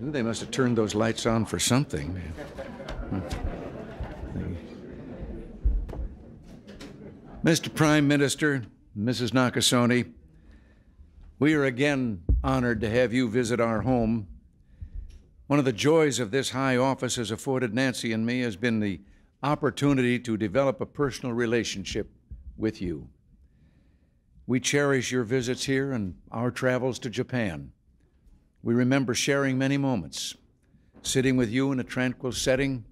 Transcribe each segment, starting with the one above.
Knew they must have turned those lights on for something. Mr. Prime Minister, Mrs. Nakasone, we are again honored to have you visit our home. One of the joys of this high office has afforded Nancy and me has been the opportunity to develop a personal relationship with you. We cherish your visits here and our travels to Japan. We remember sharing many moments, sitting with you in a tranquil setting,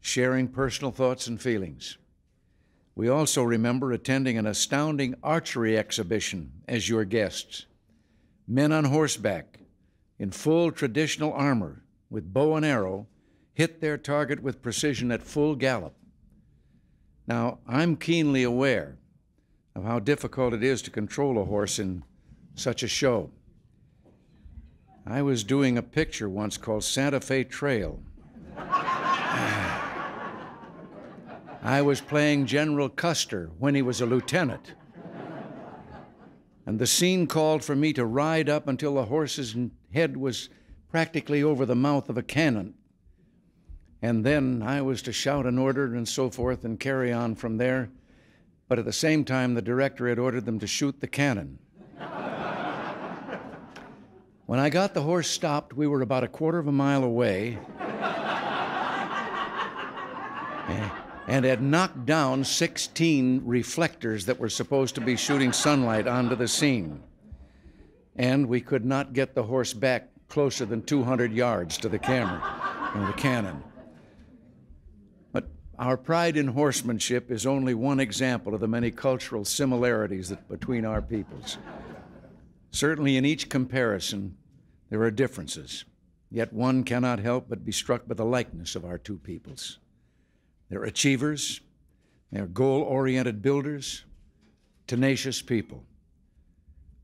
sharing personal thoughts and feelings. We also remember attending an astounding archery exhibition as your guests. Men on horseback, in full traditional armor, with bow and arrow, hit their target with precision at full gallop. Now, I'm keenly aware of how difficult it is to control a horse in such a show. I was doing a picture once called Santa Fe Trail. I was playing General Custer when he was a lieutenant. And the scene called for me to ride up until the horse's head was practically over the mouth of a cannon. And then I was to shout an order and so forth and carry on from there. But at the same time, the director had ordered them to shoot the cannon. When I got the horse stopped, we were about a quarter of a mile away and had knocked down 16 reflectors that were supposed to be shooting sunlight onto the scene. And we could not get the horse back closer than 200 yards to the camera and the cannon. But our pride in horsemanship is only one example of the many cultural similarities that, between our peoples. Certainly, in each comparison, there are differences, yet one cannot help but be struck by the likeness of our two peoples. They're achievers, they're goal oriented builders, tenacious people.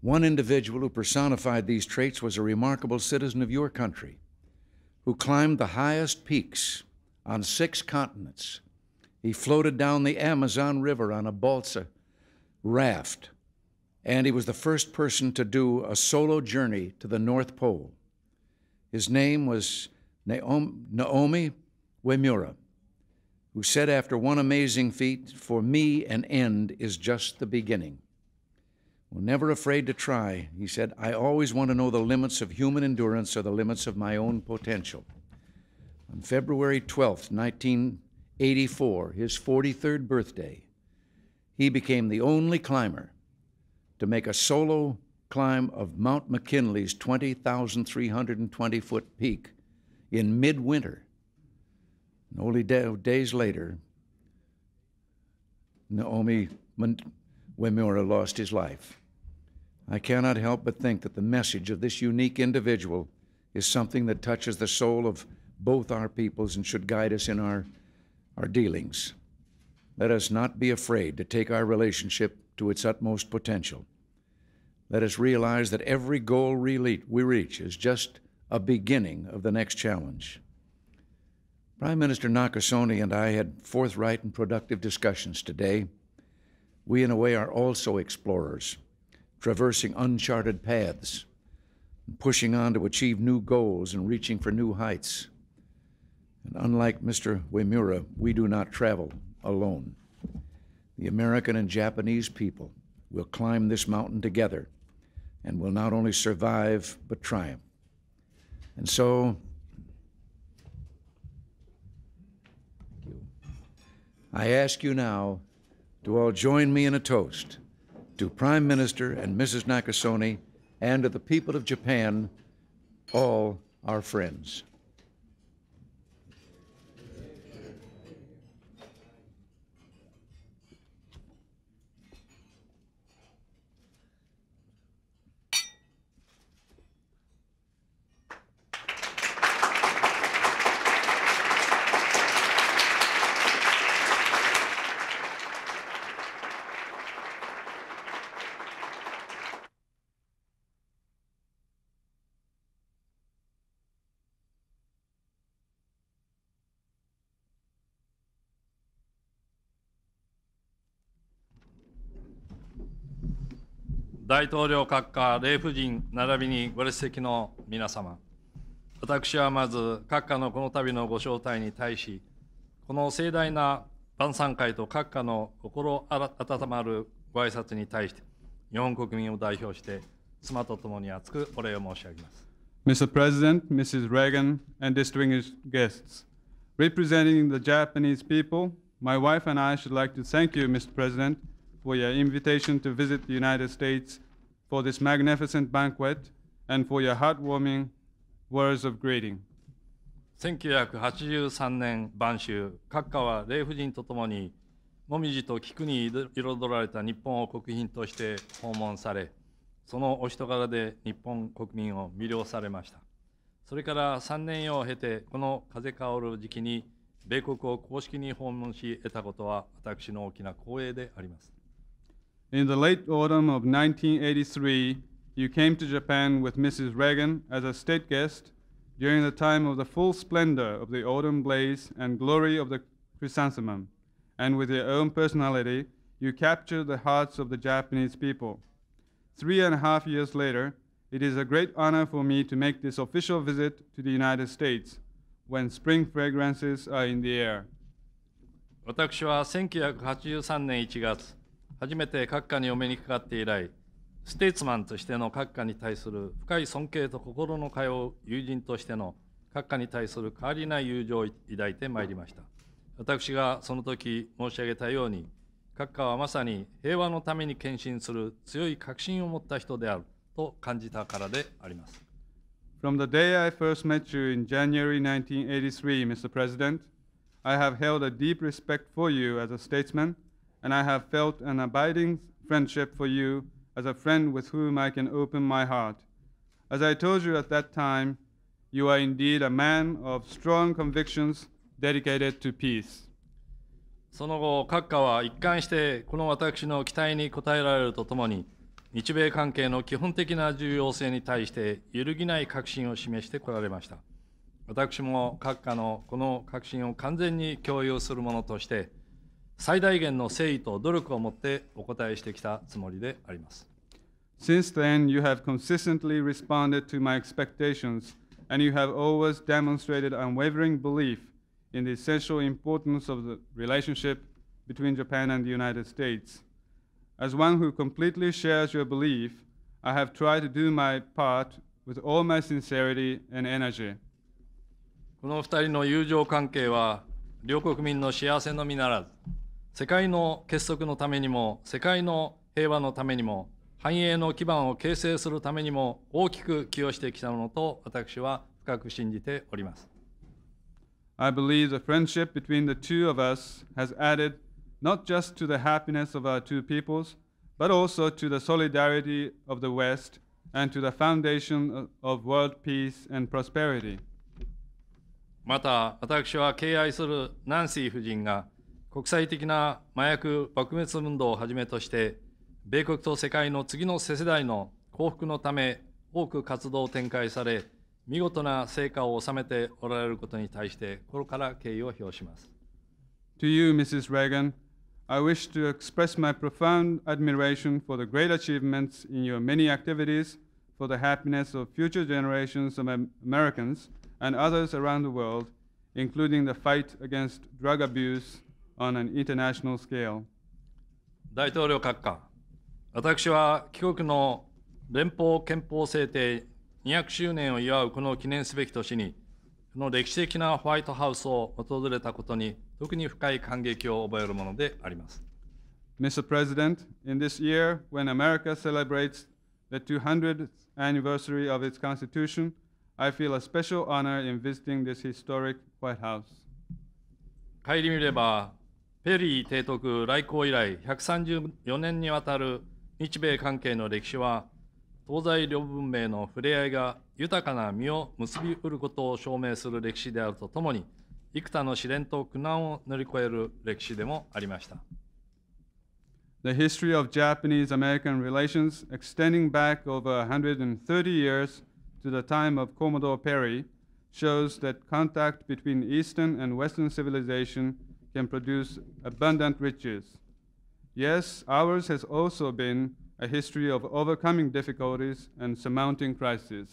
One individual who personified these traits was a remarkable citizen of your country who climbed the highest peaks on six continents. He floated down the Amazon River on a balsa raft and he was the first person to do a solo journey to the North Pole. His name was Naomi Wemura, who said after one amazing feat, For me, an end is just the beginning. Well, never afraid to try, he said, I always want to know the limits of human endurance or the limits of my own potential. On February 12, 1984, his 43rd birthday, he became the only climber to make a solo climb of Mount McKinley's 20,320 foot peak in midwinter. And only day, days later, Naomi Wemura lost his life. I cannot help but think that the message of this unique individual is something that touches the soul of both our peoples and should guide us in our, our dealings. Let us not be afraid to take our relationship to its utmost potential. Let us realize that every goal we reach is just a beginning of the next challenge. Prime Minister Nakasone and I had forthright and productive discussions today. We, in a way, are also explorers, traversing uncharted paths, pushing on to achieve new goals and reaching for new heights. And unlike Mr. Wemura, we do not travel alone. The American and Japanese people will climb this mountain together and will not only survive, but triumph. And so, I ask you now to all join me in a toast to Prime Minister and Mrs. Nakasone and to the people of Japan, all our friends. 大統領閣下、礼夫人並びにご列席の皆様、私はまず閣下のこの度のご招待に対し、この盛大な晩餐会と閣下の心温まるご挨拶に対して、日本国民を代表して、妻と共に厚くお礼を申し上げます。Mr. President, Mrs. Reagan, and distinguished guests, representing the Japanese people, my wife and I should like to thank you, Mr. President. for your invitation to visit the United States for this magnificent banquet and for your heartwarming words of greeting. 1983年晩秋、閣下は霊夫人とともに、もみじと菊に彩られた日本を国賓として訪問され、そのお人柄で日本国民を魅了されました。それから3年を経て、この風薫る時期に、米国を公式に訪問し得たことは私の大きな光栄であります。In the late autumn of 1983, you came to Japan with Mrs. Reagan as a state guest during the time of the full splendor of the autumn blaze and glory of the chrysanthemum, and with your own personality, you captured the hearts of the Japanese people. Three and a half years later, it is a great honor for me to make this official visit to the United States when spring fragrances are in the air. 私は1983年1月初めて閣下にお目にかかって以来、ステーツマンとしての閣下に対する深い尊敬と心の通う友人としての閣下に対する変わりない友情を抱いてまいりました。私がその時申し上げたように、閣下はまさに平和のために献身する強い確信を持った人であると感じたからであります。From the day I first met you in January 1983, Mr. President, I have held a deep respect for you as a statesman. and I have felt an abiding friendship for you as a friend with whom I can open my heart. As I told you at that time, you are indeed a man of strong convictions dedicated to peace. その後、閣下は一貫してこの私の期待に応えられるとともに、日米関係の基本的な重要性に対して揺るぎない確信を示してこられました。私も閣下のこの確信を完全に共有するものとして、最大限の誠意と努力をもってお答えしてきたつもりであります。Since then, you have consistently responded to my expectations, and you have always demonstrated unwavering belief in the essential importance of the relationship between Japan and the United States. As one who completely shares your belief, I have tried to do my part with all my sincerity and energy. この2人の友情関係は両国民の幸せのみならず世界の結束のためにも、世界の平和のためにも、繁栄の基盤を形成するためにも大きく寄与してきたものと私は深く信じております。I believe the friendship between the two of us has added not just to the happiness of our two peoples, but also to the solidarity of the West and to the foundation of world peace and prosperity. また私は敬愛するナンシー夫人が国際的な麻薬撲滅運動をはじめとして、米国と世界の次の世代の幸福のため、多く活動を展開され、見事な成果を収めておられることに対して、心から敬意を表します。To you, Mrs. Reagan, I wish to express my profound admiration for the great achievements in your many activities for the happiness of future generations of Americans and others around the world, including the fight against drug abuse. on an international scale. 大統領閣下、私は帰国の連邦憲法制定200周年を祝うこの記念すべき年に、この歴史的なホワイトハウスを訪れたことに特に深い感激を覚えるものであります。Mr. President, in this year, when America celebrates the 200th anniversary of its Constitution, I feel a special honor in visiting this historic White House. 帰り見れば、ペリー提督来航以来134年にわたる日米関係の歴史は東西両文明の触れ合いが豊かな実を結びうることを証明する歴史であるとともに幾多の試練と苦難を乗り越える歴史でもありました。The history of Japanese American relations, extending back over 130 years to the time of Commodore Perry, shows that contact between Eastern and Western civilization can produce abundant riches. Yes, ours has also been a history of overcoming difficulties and surmounting crises.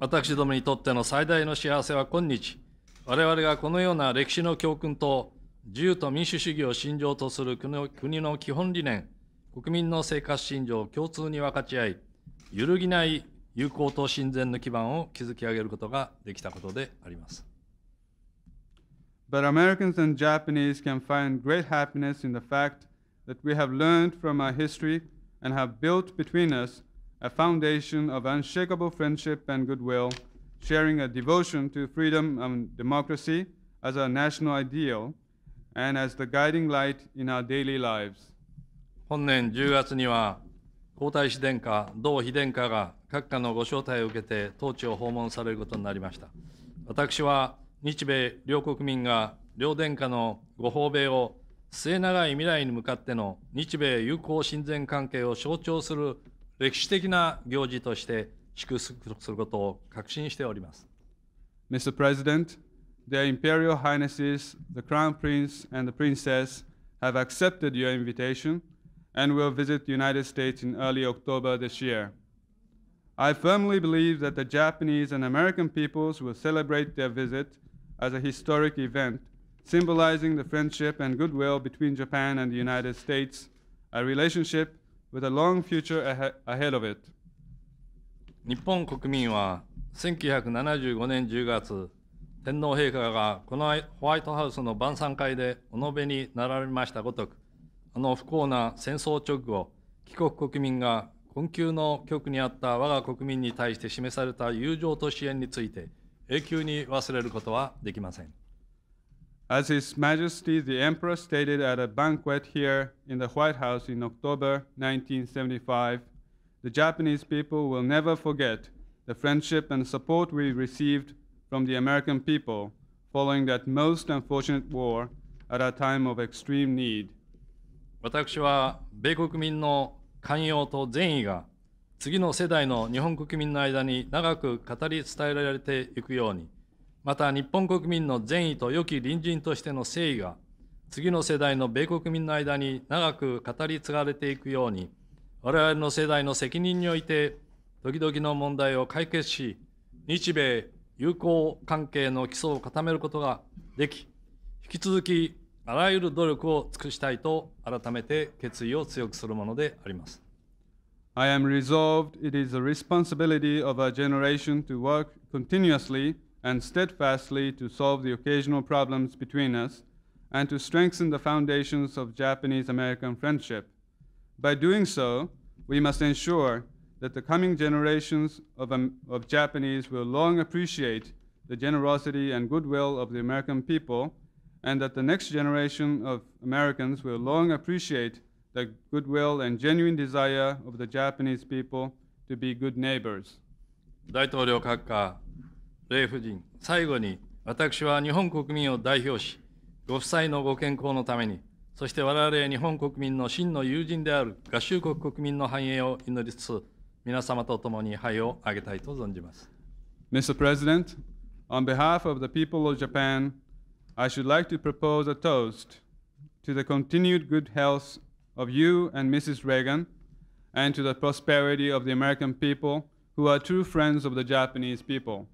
私どもにとっての最大の幸せは今日、我々がこのような歴史の教訓と自由と民主主義を信条とする国の国の基本理念、国民の生活信条を共通に分かち合い、揺るぎない友好と親善の基盤を築き上げることができたことであります。but Americans and Japanese can find great happiness in the fact that we have learned from our history and have built between us a foundation of unshakable friendship and goodwill, sharing a devotion to freedom and democracy as our national ideal and as the guiding light in our daily lives. 本年10月には皇太子殿下、同妃殿下が各家のご招待を受けて当地を訪問されることになりました。私は日米両国民が両殿下のご訪米を末永い未来に向かっての日米友好親善関係を象徴する歴史的な行事として祝福することを確信しております。Mr. President, Their Imperial Highnesses, the Crown Prince and the Princess have accepted your invitation and will visit the United States in early October this year. I firmly believe that the Japanese and American peoples will celebrate their visit as a historic event, symbolizing the friendship and goodwill between Japan and the United States, a relationship with a long future ahead of it. 日本国民は1975年10月、天皇陛下がこのホワイトハウスの晩餐会でお述べになられましたごとく、あの不幸な戦争直後、帰国国民が困窮の局にあった我が国民に対して示された友情と支援について、永久に忘れることはできません。As His Majesty the Emperor stated at a banquet here in the White House in October 1975, the Japanese people will never forget the friendship and support we received from the American people following that most unfortunate war at a time of extreme need. 私は米国民の寛容と善意が次の世代の日本国民の間に長く語り伝えられていくように、また日本国民の善意と良き隣人としての誠意が、次の世代の米国民の間に長く語り継がれていくように、我々の世代の責任において、時々の問題を解決し、日米友好関係の基礎を固めることができ、引き続きあらゆる努力を尽くしたいと改めて決意を強くするものであります。I am resolved it is the responsibility of our generation to work continuously and steadfastly to solve the occasional problems between us and to strengthen the foundations of Japanese American friendship. By doing so, we must ensure that the coming generations of, um, of Japanese will long appreciate the generosity and goodwill of the American people, and that the next generation of Americans will long appreciate the goodwill and genuine desire of the Japanese people to be good neighbors. 大統領閣下、レイ夫人、最後に私は日本国民を代表し、ご夫妻のご健康のために、そして我々日本国民の真の友人である合衆国国民の繁栄を祈りつつ、皆様と共に灰をあげたいと存じます。Mr. President, on behalf of the people of Japan, I should like to propose a toast to the continued good health of you and Mrs. Reagan and to the prosperity of the American people who are true friends of the Japanese people.